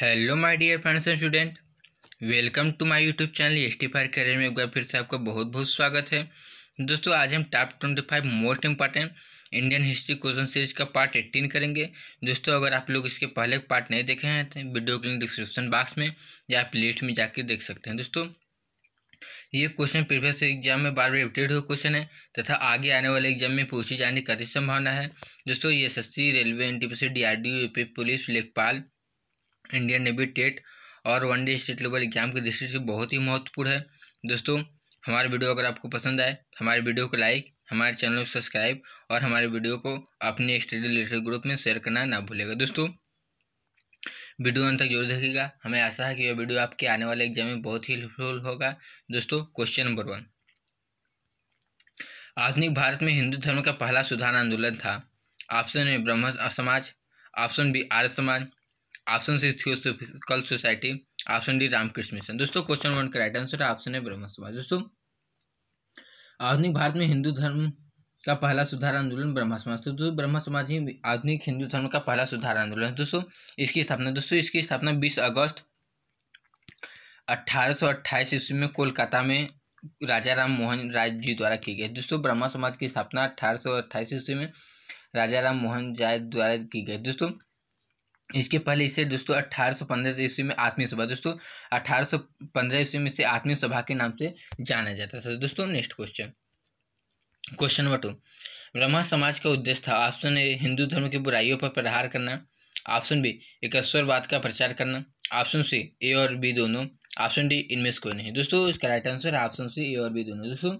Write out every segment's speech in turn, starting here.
hello my dear friends and student welcome to my YouTube channel S T fire career में एक बार फिर से आपका बहुत बहुत स्वागत है दोस्तों आज हम top twenty five most important Indian history question series का पार्ट एट्टीन करेंगे दोस्तों अगर आप लोग इसके पहले पार्ट नहीं देखे हैं तो वीडियो के लिंक डिस्क्रिप्शन बॉक्स में या आप लिस्ट में जाके देख सकते हैं दोस्तों ये क्वेश्चन प्रीवियस एग्जाम में बार बार रिपीटेड हुए क्वेश्चन है तथा आगे आने वाले एग्जाम में पूछे जाने की अधिक संभावना है दोस्तों ये S railway N T P C D R D U P police लेखपाल इंडियन नेवी टेट और वनडे स्टेट लेवल एग्जाम की दृष्टि से बहुत ही महत्वपूर्ण है दोस्तों हमारे वीडियो अगर आपको पसंद आए तो हमारे वीडियो को लाइक हमारे चैनल को सब्सक्राइब और हमारे वीडियो को अपने स्टडी रिलेटेड ग्रुप में शेयर करना ना भूलेगा दोस्तों वीडियो अंत तक जरूर देखिएगा हमें आशा है कि यह वीडियो आपके आने वाले एग्जाम में बहुत ही हेल्पफुल होगा दोस्तों क्वेश्चन नंबर वन आधुनिक भारत में हिंदू धर्म का पहला सुधार आंदोलन था ऑप्शन ए ब्रह्म समाज option B Arya Samaj option C theosophical society option D Ramakrishna Mission दोस्तों क्वेश्चन वन का राइट आंसर है ऑप्शन है ब्रह्म समाज दोस्तों आधुनिक भारत में हिंदू धर्म का पहला सुधार आंदोलन ब्रह्म समाज तो दोस्तों ब्रह्म समाज ही आधुनिक हिंदू धर्म का पहला सुधार आंदोलन दोस्तों इसकी स्थापना दोस्तों इसकी स्थापना बीस अगस्त अट्ठारह ईस्वी में कोलकाता में राजा राम मोहन राय जी द्वारा की गई दोस्तों ब्रह्मा समाज की स्थापना अठारह ईस्वी में राजा राम मोहन राय द्वारा की गई दोस्तों इसके पहले इसे दोस्तों अठारह सौ पंद्रह ईस्वी में आत्मीय सभा दोस्तों अठारह सौ पंद्रह ईस्वी में इसे आत्मीय सभा के नाम से जाना जाता था दोस्तों next question question number two Brahmo Samaj का उद्देश्य था ऑप्शन ए हिंदू धर्म की बुराइयों पर प्रहार करना ऑप्शन बी एक एकस्वरवाद का प्रचार करना ऑप्शन सी ए और बी दोनों ऑप्शन डी इनमें से कोई नहीं दोस्तों इसका right answer option C A और बी दोनों दोस्तों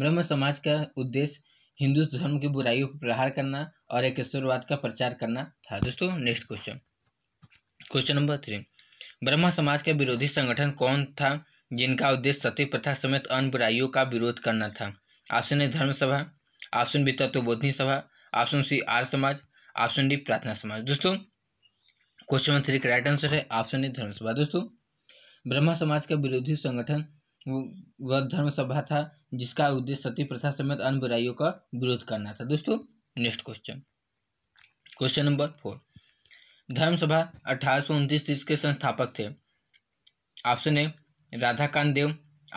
ब्रह्म समाज का उद्देश्य हिंदू धर्म की बुराइयों पर प्रहार करना और एक ईश्वरवाद का प्रचार करना था दोस्तों next question question number three Brahmo Samaj का विरोधी संगठन कौन था जिनका उद्देश्य सती प्रथा समेत अन्य बुराइयों का विरोध करना था ऑप्शन ए धर्म सभा option B Tattwabodhini Sabha option C Arya Samaj option D Prarthana Samaj दोस्तों क्वेश्चन नंबर थ्री का राइट आंसर है ऑप्शन ए धर्म सभा दोस्तों ब्रह्मा समाज का विरोधी संगठन वह धर्म सभा था जिसका उद्देश्य सती प्रथा समेत अन्य बुराइयों का विरोध करना था दोस्तों next question question number four Dharma Sabha अठारह के संस्थापक थे option A Radhakanta Deb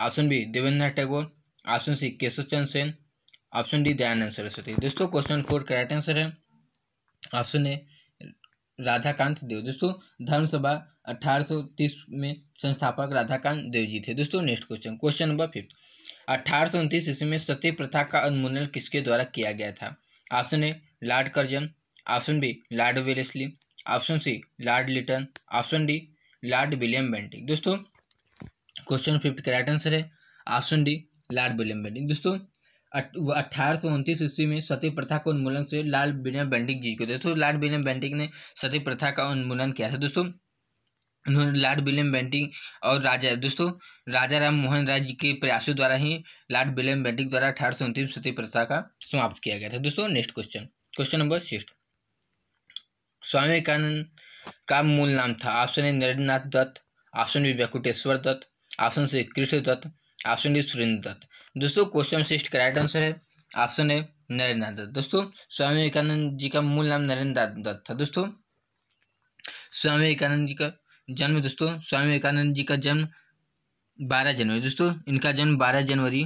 option B Debendranath Tagore option C Keshab Chandra Sen option D Dayanand Saraswati दोस्तों क्वेश्चन फोर करेक्ट आंसर है ऑप्शन ए राधाकांत देव दोस्तों धर्म सभा 1830 में संस्थापक राधाकांत देव जी थे दोस्तों next question question number fifth अठारह ईस्वी में सती प्रथा का उन्मूलन किसके द्वारा किया गया था option A lord Curzon option B lord Wellesley option C lord Lytton option D lord William Bentinck दोस्तों क्वेश्चन फिफ्थ का राइट आंसर है option D lord William Bentinck दोस्तों अट्ठारह सौ उनतीस ईस्वी में सती प्रथा को उन्मूलन से लाल विलियम बैंडिक जी को दोस्तों लाल विलियम बैंडिक ने सती प्रथा का उन्मूलन किया था दोस्तों उन्होंने लॉर्ड विलियम बेंटिंग और राजा दोस्तों राजा राम मोहन राज के प्रयासों द्वारा ही लॉर्ड विलियम बेंटिंग द्वारा अठारह सौ उनतीस सती प्रथा का समाप्त किया गया था दोस्तों next question question number six Swami Vivekananda का मूल नाम था option A Narendranath Datta option B Venkateshwar Datta option C Krishna Datta option D Surendra Datta दोस्तों क्वेश्चन सिक्स करेक्ट आंसर है ऑप्शन ए नरेंद्रनाथ दत्त दोस्तों स्वामी विवेकानंद जी का मूल नाम नरेंद्र दत्त था दोस्तों स्वामी विवेकानंद जी का जन्म दोस्तों स्वामी विवेकानंद जी का जन्म बारह जनवरी दोस्तों इनका जन्म बारह जनवरी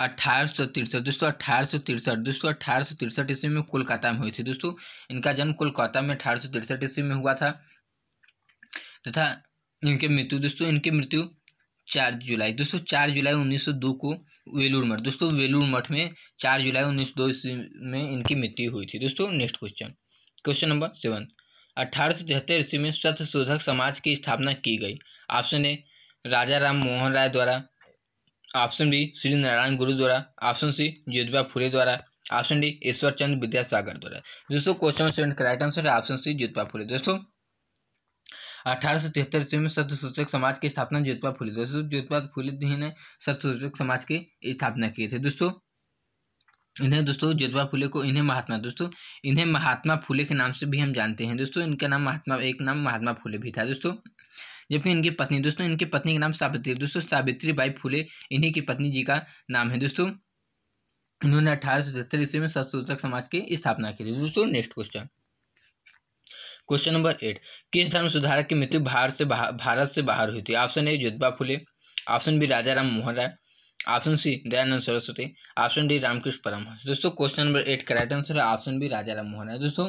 अठारह दोस्तों अठारह सौ तिरसठ दोस्तों अठारह सौ तिरसठ ईस्वी में कोलकाता में हुई थी दोस्तों इनका जन्म कोलकाता में अठारह सौ तिरसठ ईस्वी में हुआ था तथा इनके मृत्यु दोस्तों इनकी मृत्यु चार जुलाई दोस्तों चार जुलाई उन्नीस सौ दो को वेलूर मठ दोस्तों वेलूर मठ में चार जुलाई उन्नीस सौ दो ईस्वी में इनकी मृत्यु हुई थी दोस्तों next question question number seven अठारह सौ तिहत्तर ईस्वी में सत्य शोधक समाज की स्थापना की गई ऑप्शन ए राजा राम मोहन राय द्वारा ऑप्शन बी श्री नारायण गुरु द्वारा ऑप्शन सी ज्योतिबा फुले द्वारा ऑप्शन डी ईश्वर चंद्र विद्यासागर द्वारा दोस्तों क्वेश्चन स्टूडेंट करेक्ट आंसर है ऑप्शन सी ज्योतिबा फुले दोस्तों अठारह सौ तिहत्तर ईस्वी में सत्यसूचक समाज की स्थापना ज्योतिबा फुले दोस्तों ज्योतिबा फुले जी ने सत्यसूचक समाज की स्थापना की थी दोस्तों इन्हें दोस्तों जोधवा फुले को इन्हें महात्मा दोस्तों इन्हें महात्मा फुले के नाम से भी हम जानते हैं दोस्तों इनका नाम महात्मा एक नाम महात्मा फुले भी था दोस्तों जबकि इनकी पत्नी दोस्तों इनकी पत्नी का नाम सावित्री दोस्तों सावित्री बाई फुले इन्हीं की पत्नी जी का नाम है दोस्तों इन्होंने अठारह सौ सत्तर ईस्वी में सतसूचक समाज की स्थापना की थी दोस्तों next question question number eight किस धर्म सुधारक की मृत्यु भारत से भारत से बाहर हुई थी option A Jyotiba Phule option B Raja Ram Mohan Roy option C Dayanand Saraswati option D Ramakrishna Paramhansa दोस्तों question number eight correct answer है ऑप्शन बी राजा राम मोहन राय दोस्तों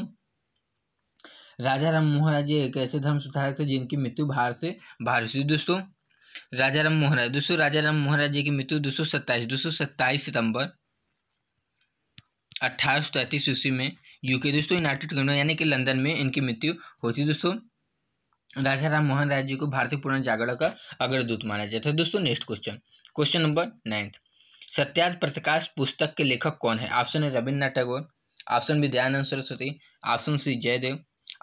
राजा राम मोहन राज्य एक ऐसे धर्म सुधारक थे जिनकी मृत्यु बाहर से बाहर हुई दोस्तों राजा राम मोहन राय दोस्तों राजा राम मोहन राज्य की मृत्यु दो सौ सत्ताईस दो सौ सत्ताईस सितंबर अट्ठारह सौ तैंतीस ईस्वी में यूके दोस्तों यूनाइटेड किंगडम यानी कि लंदन में इनकी मृत्यु होती दोस्तों राजा राम मोहन राय जी को भारतीय जागरण का अग्रदूत माना जाता है दोस्तों next question question number ninth Satyarth Prakash पुस्तक के लेखक कौन है ऑप्शन है Rabindranath Tagore option B Dayanand Saraswati option C Jaydev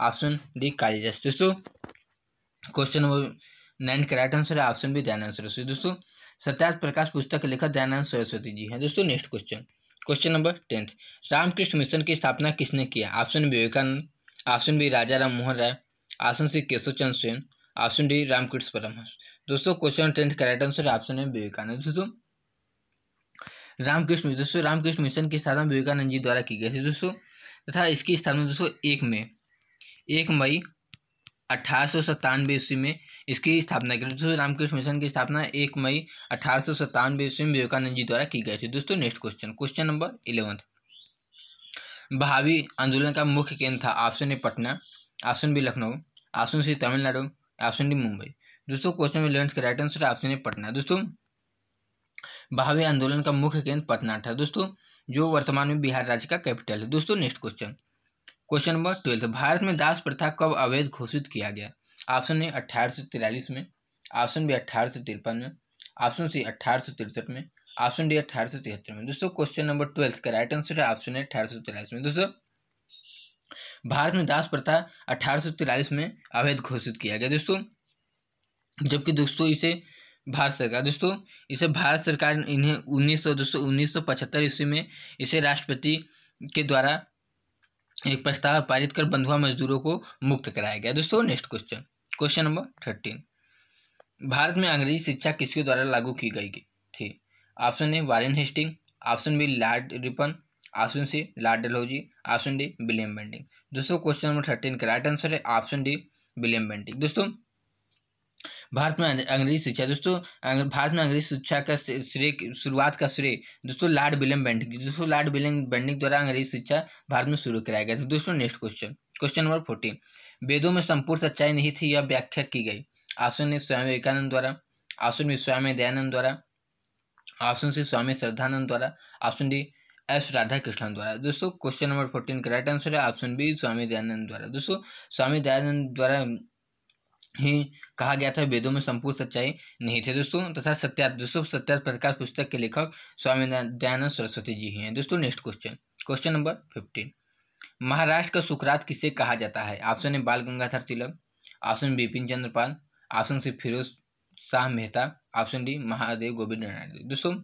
option D Kalidas दोस्तों क्वेश्चन नंबर नाइन का राइट आंसर है ऑप्शन बी दयानंद सरस्वती दोस्तों सत्यार्थ प्रकाश पुस्तक के लेखक दयानंद सरस्वती जी हैं दोस्तों next question question number tenth Ramakrishna Mission की स्थापना किसने किया option Vivekananda option B Raja Ram Mohan Roy option C Keshab Chandra Sen option D Ramakrishna Paramhansa दोस्तों question tenth correct answer option है विवेकानंद दोस्तों रामकृष्ण दोस्तों रामकृष्ण मिशन की स्थापना विवेकानंद जी द्वारा की गई थी दोस्तों तथा इसकी स्थापना दोस्तों एक में एक मई अठारह सौ ईस्वी में इसकी स्थापना की दोस्तों रामकृष्ण मिशन की स्थापना एक मई अठारह सौ ईस्वी में विवेकानंद जी द्वारा की गई थी दोस्तों next question question number eleventh भावी आंदोलन का मुख्य केंद्र था option A Patna option B Lucknow option C Tamil Nadu option D Mumbai दोस्तों क्वेश्चन में इलेवन का right answer option A Patna दोस्तों भावी आंदोलन का मुख्य केंद्र पटना था दोस्तों जो वर्तमान में बिहार राज्य का कैपिटल है दोस्तों next question question number twelfth Bharat में दास प्रथा कब अवैध घोषित किया गया ऑप्शन ए अट्ठारह में ऑप्शन बी अट्ठारह में ऑप्शन सी अट्ठारह में ऑप्शन डी अट्ठारह में दोस्तों क्वेश्चन नंबर ट्वेल्थ का राइट आंसर है ऑप्शन ए तिरालीस में दोस्तों भारत में दास प्रथा अठारह में अवैध घोषित किया गया दोस्तों जबकि दोस्तों इसे भारत सरकार दोस्तों इसे भारत सरकार इन्हें उन्नीस दोस्तों उन्नीस ईस्वी में इसे राष्ट्रपति के द्वारा एक प्रस्ताव पारित कर बंधुआ मजदूरों को मुक्त कराया गया दोस्तों next question question number thirteen Bharat में अंग्रेजी शिक्षा किसके द्वारा लागू की गई थी option A Warren Hastings option B lord Ripon option C lord Dalhousie option D William Bentinck दोस्तों क्वेश्चन नंबर थर्टीन का राइट आंसर है ऑप्शन डी विलियम बेंटिंग दोस्तों भारत में अंग्रेजी शिक्षा दोस्तों भारत में अंग्रेजी शिक्षा का श्रेय शुरुआत का श्रेय दोस्तों लार्ड विलियम बेंटिक दोस्तों लार्ड विलियम बेंटिक द्वारा अंग्रेजी शिक्षा भारत में शुरू कराया गया था दोस्तों next question question number fourteen वेदों में संपूर्ण सच्चाई नहीं थी यह व्याख्या की गई ऑप्शन ए स्वामी विवेकानंद द्वारा ऑप्शन बी स्वामी दयानंद द्वारा ऑप्शन सी स्वामी श्रद्धानंद द्वारा option D S Radhakrishnan द्वारा दोस्तों क्वेश्चन नंबर फोर्टीन का राइट आंसर है ऑप्शन बी स्वामी दयानंद द्वारा दोस्तों स्वामी दयानंद द्वारा ही कहा गया था वेदों में संपूर्ण सच्चाई नहीं थे दोस्तों तथा सत्यार्थ दोस्तों सत्यार्थ प्रकाश पुस्तक के लेखक स्वामी दयानंद सरस्वती जी हैं दोस्तों next question question number fifteen Maharashtra का सुकरात किसे कहा जाता है option A Bal Gangadhar Tilak option Bipin Chandrapal option C Firoz Shah Mehta option D Mahadev Govind Narayan दोस्तों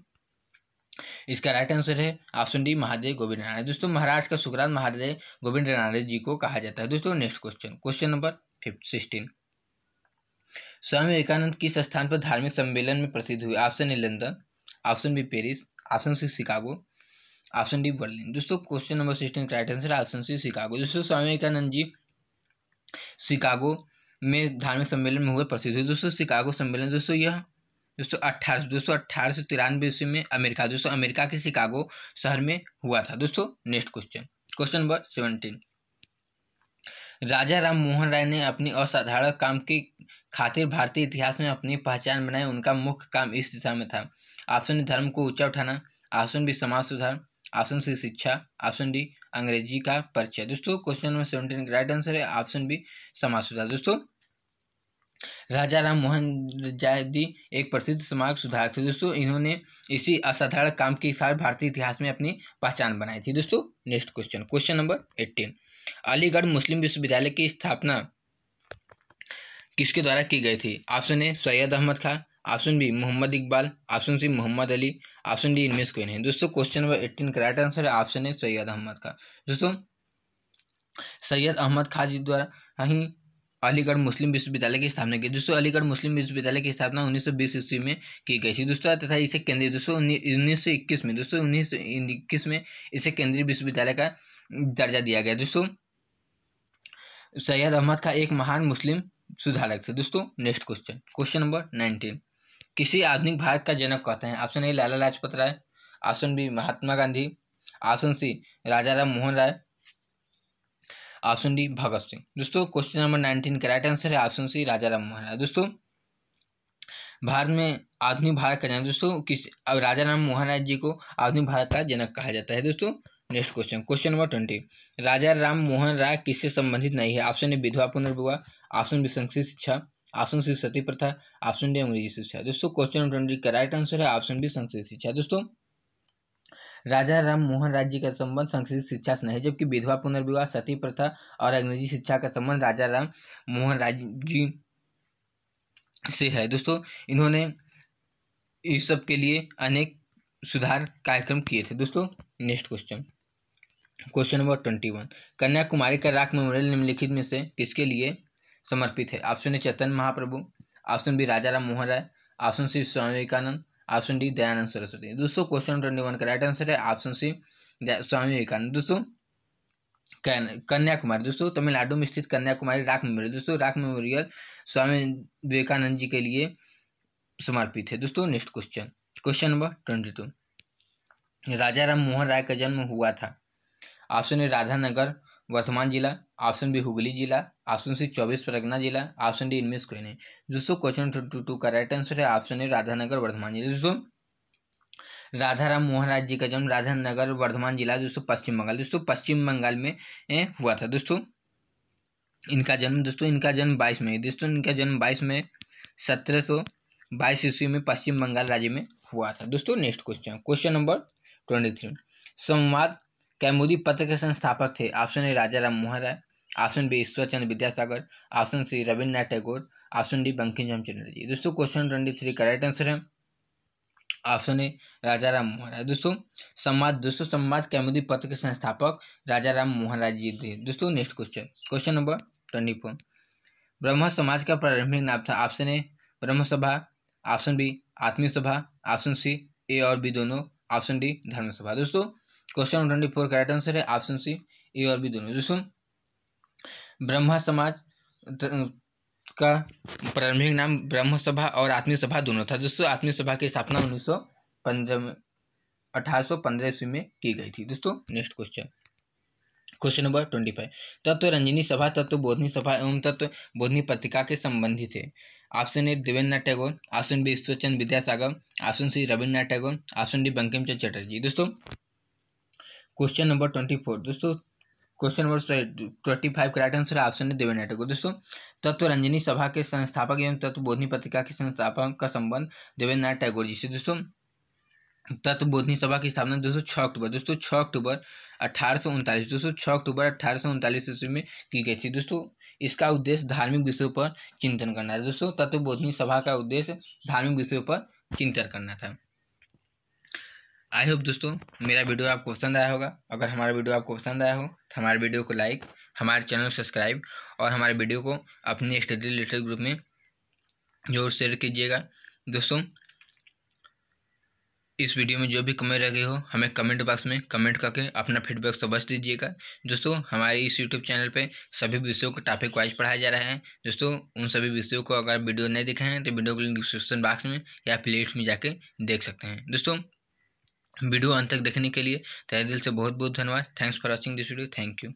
इसका राइट आंसर है ऑप्शन डी महादेव गोविंद राणारे दोस्तों महाराष्ट्र का सुखराज महादेव गोविंद राणारे जी को कहा जाता है दोस्तों next question question number sixteen Swami Vivekananda किस स्थान पर धार्मिक सम्मेलन में प्रसिद्ध हुए option A London option B Paris option C Chicago option D Berlin दोस्तों क्वेश्चन नंबर सिक्सटीन का right answer option C Chicago दोस्तों स्वामी विवेकानंद जी शिकागो में धार्मिक सम्मेलन में हुए प्रसिद्ध हुए दोस्तों शिकागो सम्मेलन दोस्तों यह दोस्तों अट्ठारह दोस्तों अट्ठारह सौ तिरानवे ईस्वी में अमेरिका दोस्तों अमेरिका के शिकागो शहर में हुआ था दोस्तों next question question number seventeen Raja Ram Mohan Roy ने अपनी असाधारण काम के खातिर भारतीय इतिहास में अपनी पहचान बनाई उनका मुख्य काम इस दिशा में था ऑप्शन धर्म को ऊंचा उठाना ऑप्शन भी समाज सुधार ऑप्शन से शिक्षा ऑप्शन डी अंग्रेजी का परिचय दोस्तों क्वेश्चन नंबर सेवनटीन का राइट आंसर है ऑप्शन बी समाज सुधार दोस्तों राजा राम मोहन जायदी एक प्रसिद्ध समाज सुधारक थे दोस्तों इन्होंने इसी असाधारण काम के साथ भारतीय इतिहास में अपनी पहचान बनाई थी दोस्तों next question question number eighteen Aligarh मुस्लिम विश्वविद्यालय की स्थापना किसके द्वारा की गई थी option A Syed Ahmad Khan option B Mohammad Iqbal option C Mohammad Ali option D इनमें कोई नहीं दोस्तों क्वेश्चन नंबर एट्टीन का राइट आंसर है ऑप्शन ए सैयद अहमद खान दोस्तों सैयद अहमद खान जी द्वारा ही अलीगढ़ मुस्लिम विश्वविद्यालय की स्थापना की दोस्तों अलीगढ़ मुस्लिम विश्वविद्यालय की स्थापना 1920 ईस्वी में की गई थी दोस्तों तथा इसे केंद्रीय दोस्तों उन्नीस सौ इक्कीस में दोस्तों उन्नीस में इसे केंद्रीय विश्वविद्यालय का दर्जा दिया गया दोस्तों सैयद अहमद का एक महान मुस्लिम सुधारक थे दोस्तों next question question number nineteen किसी आधुनिक भारत का जनक कहते हैं option A Lala Lajpat Rai option B Mahatma Gandhi option C Raja Ram Mohan Roy option D Bhagat Singh दोस्तों क्वेश्चन नंबर नाइनटीन का राइट आंसर है ऑप्शन सी राजा राम मोहन राय दोस्तों भारत में आधुनिक भारत का जनक दोस्तों किस अब राजा राम मोहन राय जी को आधुनिक भारत का जनक कहा जाता है दोस्तों next question question number twenty Raja Ram Mohan Roy किससे संबंधित नहीं है ऑप्शन ए विधवा पुनर्विवाह ऑप्शन बी संस्कृत शिक्षा ऑप्शन सी सती प्रथा ऑप्शन डी अंग्रेजी शिक्षा दोस्तों क्वेश्चन नंबर ट्वेंटी का राइट आंसर है ऑप्शन बी संस्कृत शिक्षा दोस्तों राजा राम मोहन राज्य का संबंध संस्कृत शिक्षा से नहीं जबकि विधवा पुनर्विवाह सती प्रथा और अंग्रेजी शिक्षा का संबंध राजा राम मोहन राज्य से है दोस्तों इन्होंने इस सब के लिए अनेक सुधार कार्यक्रम किए थे दोस्तों next question question number twenty one Kanyakumari का राख मेमोरियल निम्नलिखित में से किसके लिए समर्पित है option A Chaitanya Mahaprabhu option B Raja Ram Mohan Roy option C Swami Vivekananda option D Dayanand Saraswati दोस्तों क्वेश्चन ट्वेंटी वन का राइट आंसर है ऑप्शन सी स्वामी विवेकानंद दोस्तों कन्याकुमारी दोस्तों तमिलनाडु में स्थित कन्याकुमारी राख मेमोरियल दोस्तों राख मेमोरियल स्वामी विवेकानंद जी के लिए समर्पित है दोस्तों next question question number twenty two Raja Ram Mohan Roy का जन्म हुआ था ऑप्शन ए राधानगर वर्धमान जिला ऑप्शन बी हुगली जिला ऑप्शन सी चौबीस परगना जिला ऑप्शन डी इनमें से कोई नहीं दोस्तों क्वेश्चन ट्वेंटी टू का राइट आंसर है ऑप्शन ए राधानगर वर्धमान जिला दोस्तों राधाराम मोहन राज जी का जन्म राधानगर वर्धमान जिला दोस्तों पश्चिम बंगाल दोस्तों पश्चिम बंगाल में हुआ था दोस्तों इनका जन्म दोस्तों इनका जन्म बाईस मई दोस्तों इनका जन्म बाईस मई सत्रह सौ बाईस ईस्वी में पश्चिम बंगाल राज्य में हुआ था दोस्तों next question question number twenty three Sambad Kaumudi पत्र के संस्थापक थे option A Raja Ram Mohan Roy option B Ishwarchand Vidyasagar option C Rabindranath Tagore option D Bankim Chandra Chatterjee दोस्तों question twenty three correct answer है ऑप्शन ए राजा राम मोहन राय दोस्तों समाज दोस्तों संवाद कैमुदी पत्र के संस्थापक राजा राम मोहन राय जी थे दोस्तों next question question number twenty four Brahmo Samaj का प्रारंभिक नाम था ऑप्शन ए ब्रह्म सभा ऑप्शन बी आत्मीय सभा ऑप्शन सी ए और बी दोनों ऑप्शन डी धर्म सभा दोस्तों question twenty four correct answer है ऑप्शन सी ए और बी दोनों दोस्तों ब्रह्मा समाज का प्रारंभिक नाम ब्रह्म सभा और आत्मीय सभा दोनों था दोस्तों आत्मीय सभा की स्थापना उन्नीस सौ पंद्रह में अठारह सौ पंद्रह ईस्वी में की गई थी दोस्तों next question question number twenty five तत्व तो रंजनी सभा तत्व तो बोधनी सभा एवं तत्व तो बोधनी पत्रिका के संबंधी थे option A Nath Tagore option B Ishwarchand Vidyasagar option C Rabindranath Tagore option D Bankim Chandra Chatterjee दोस्तों क्वेश्चन नंबर ट्वेंटी फोर दोस्तों क्वेश्चन नंबर ट्वेंटी फाइव का राइट आंसर ऑप्शन है देवेंद्र ठाकुर दोस्तों तत्व रंजनी सभा के संस्थापक एवं तत्व बोधनी पत्रिका के संस्थापक का संबंध देवेंद्र नाथ टैगोर जी से दोस्तों तत्व बोधनी सभा की स्थापना दोस्तों छः अक्टूबर दोस्तों छः अक्टूबर अठारह सौ उनतालीस दोस्तों छः अक्टूबर अठारह सौ उनतालीस ईस्वी में की गई थी दोस्तों इसका उद्देश्य धार्मिक विषयों पर चिंतन करना है दोस्तों तत्व बोधनी सभा का उद्देश्य धार्मिक विषयों पर चिंतन करना था आई होप दोस्तों मेरा वीडियो आपको पसंद आया होगा अगर हमारा वीडियो आपको पसंद आया हो तो हमारे वीडियो को लाइक हमारे चैनल को सब्सक्राइब और हमारे वीडियो को अपने स्टडी रिलेटेड ग्रुप में जोर शेयर कीजिएगा दोस्तों इस वीडियो में जो भी कमेंट रह गई हो हमें कमेंट बॉक्स में कमेंट करके अपना फीडबैक सबस दीजिएगा दोस्तों हमारे इस यूट्यूब चैनल पे सभी विषयों को टॉपिक वाइज पढ़ाया जा रहा है दोस्तों उन सभी विषयों को अगर वीडियो नहीं देखे हैं तो वीडियो को लिंक डिस्क्रिप्शन बॉक्स में या प्लेलिस्ट में जाके देख सकते हैं दोस्तों वीडियो अंत तक देखने के लिए तय दिल से बहुत बहुत धन्यवाद thanks for watching this video thank you